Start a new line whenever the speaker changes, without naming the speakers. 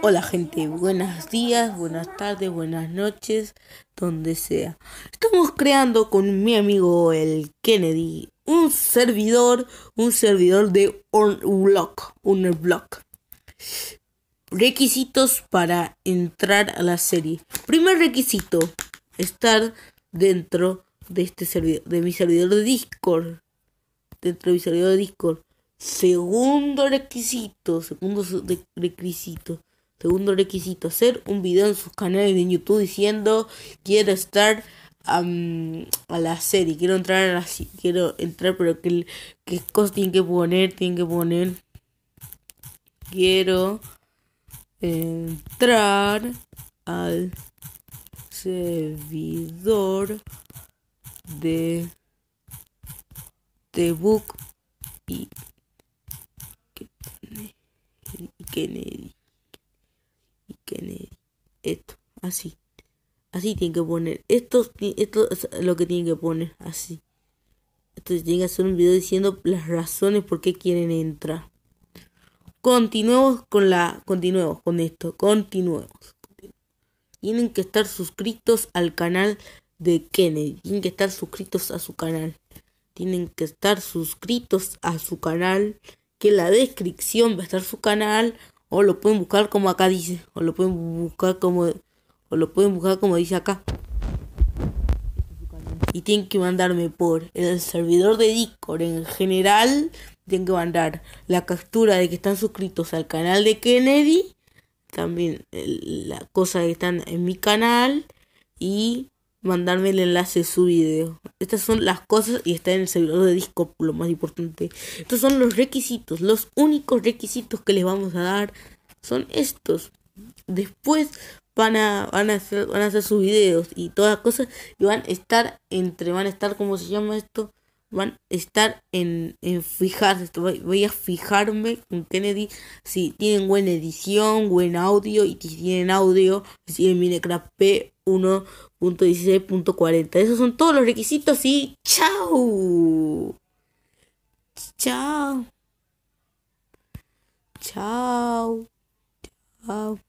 Hola gente, buenos días, buenas tardes, buenas noches, donde sea. Estamos creando con mi amigo el Kennedy un servidor, un servidor de Unblock, Unblock. Requisitos para entrar a la serie. Primer requisito, estar dentro de este servidor, de mi servidor de Discord. Dentro de mi servidor de Discord. Segundo requisito, segundo requisito, Segundo requisito, hacer un video en sus canales de YouTube diciendo quiero estar a la serie, quiero entrar a la quiero entrar, pero que qué cosas tienen que poner, tienen que poner quiero entrar al servidor de Tebook y Kennedy esto, así. Así tiene que poner. Esto, esto es lo que tienen que poner, así. Entonces tiene que hacer un vídeo diciendo las razones por qué quieren entrar. Continuemos con la. Continuemos con esto. Continuemos. Tienen que estar suscritos al canal de Kennedy. Tienen que estar suscritos a su canal. Tienen que estar suscritos a su canal. Que la descripción va a estar su canal. O lo pueden buscar como acá dice. O lo pueden buscar como. O lo pueden buscar como dice acá. Y tienen que mandarme por el servidor de Discord en general. Tienen que mandar la captura de que están suscritos al canal de Kennedy. También la cosa de que están en mi canal. Y mandarme el enlace de su video. Estas son las cosas y está en el servidor de disco lo más importante. Estos son los requisitos, los únicos requisitos que les vamos a dar son estos. Después van a, van a, hacer, van a hacer sus videos y todas las cosas y van a estar entre, van a estar, como se llama esto? van a estar en, en fijarse. Voy a fijarme con Kennedy si tienen buena edición, buen audio y si tienen audio, si tienen Minecraft P1.16.40. Esos son todos los requisitos y Chao. Chao. Chao.